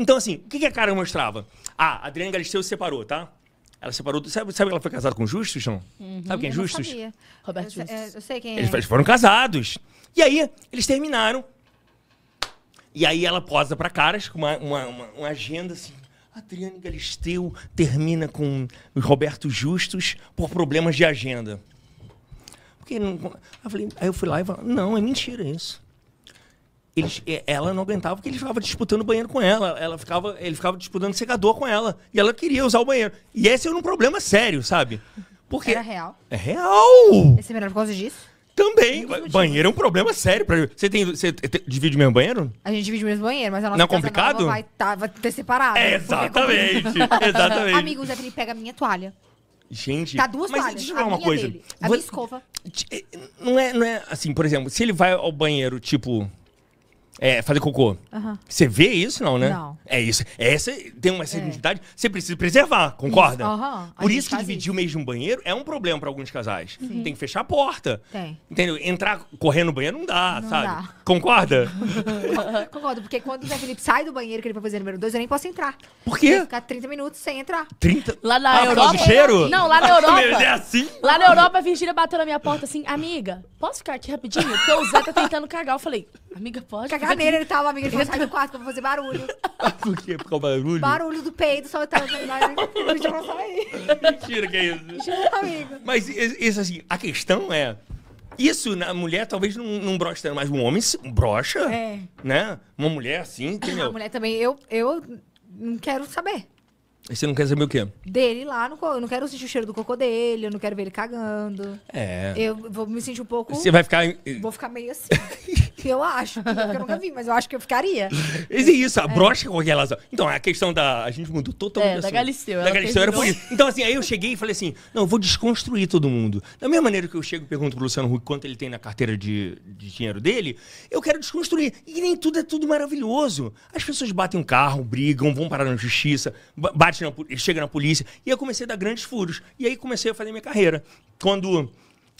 Então, assim, o que, que a cara mostrava? Ah, a Adriana Galisteu se separou, tá? Ela separou. Sabe, sabe que ela foi casada com Justus? Não? Uhum, sabe quem é Justus? Sabia. Roberto Justus. Eu, eu, sei quem é. Eles foram casados. E aí, eles terminaram. E aí ela posa pra caras com uma, uma, uma, uma agenda assim. Adriane Galisteu termina com Roberto Justus por problemas de agenda. Porque não... eu falei... aí eu fui lá e falei, não, é mentira isso eles, ela não aguentava porque ele ficava disputando o banheiro com ela. ela ficava, ele ficava disputando secador com ela. E ela queria usar o banheiro. E esse era um problema sério, sabe? Porque. Era real. É real! Esse é melhor por causa disso? Também. Banheiro é um problema sério. Pra... Você, tem, você divide o mesmo banheiro? A gente divide o mesmo banheiro, mas a nossa não é complicado? vai, tá, vai ter separado. É, é exatamente. exatamente. Amigos, é que ele pega a minha toalha. Gente, tá duas mas deixa eu falar uma coisa. Dele, a minha escova. Eh, não é, não é assim, por exemplo, se ele vai ao banheiro, tipo, é, fazer cocô. Uhum. Você vê isso, não, né? Não. É isso. É essa tem uma é. identidade, é. você precisa preservar, concorda? Isso. Uhum. Por isso que dividir o mês de um banheiro é um problema para alguns casais. Sim. Tem que fechar a porta. Tem. Entendeu? Entrar correndo no banheiro não dá, não sabe? Dá. Concorda? Concordo, porque quando o Zé Felipe sai do banheiro que ele vai fazer número 2, eu nem posso entrar. Por quê? Ficar 30 minutos sem entrar. 30? Lá na ah, Europa. Do cheiro? Não, lá na Europa. é assim? Lá na Europa, a Virgínia bateu na minha porta assim, amiga, posso ficar aqui rapidinho? Porque o Zé tá tentando cagar. Eu falei, amiga, pode? Cagar cadeira, ele tava, amiga. Ele falou, sai do quarto que eu vou fazer barulho. Por quê? Por causa do barulho? Barulho do peito, só eu tava Mentira, que é isso. Juro, amigo. Mas isso, assim, a questão é... Isso na mulher talvez não, não brocha tanto, mas um homem um brocha, é. né? Uma mulher assim, ah, entendeu? A mulher também, eu, eu não quero saber. E você não quer saber o quê? Dele lá, no, eu não quero sentir o cheiro do cocô dele, eu não quero ver ele cagando. É. Eu vou me sentir um pouco. Você vai ficar. Vou ficar meio assim. eu acho. Eu nunca vi, mas eu acho que eu ficaria. Isso, é isso a é. brocha com relação. Então, é a questão da. A gente mudou totalmente. É, da assunto. Galisteu. Da Galisteu era por isso. Então, assim, aí eu cheguei e falei assim: não, eu vou desconstruir todo mundo. Da mesma maneira que eu chego e pergunto pro Luciano Huck quanto ele tem na carteira de, de dinheiro dele, eu quero desconstruir. E nem tudo é tudo maravilhoso. As pessoas batem um carro, brigam, vão parar na justiça, bate bate na, chega na polícia. E eu comecei a dar grandes furos. E aí comecei a fazer minha carreira. Quando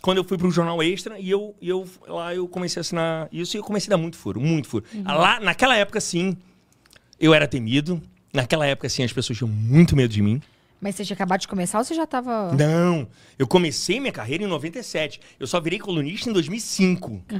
quando eu fui para o jornal Extra e eu, eu lá eu comecei a assinar isso e eu comecei a dar muito furo, muito furo. Uhum. Lá, naquela época, sim, eu era temido. Naquela época, sim, as pessoas tinham muito medo de mim. Mas você tinha acabado de começar ou você já estava Não, eu comecei minha carreira em 97. Eu só virei colunista em 2005. Uhum.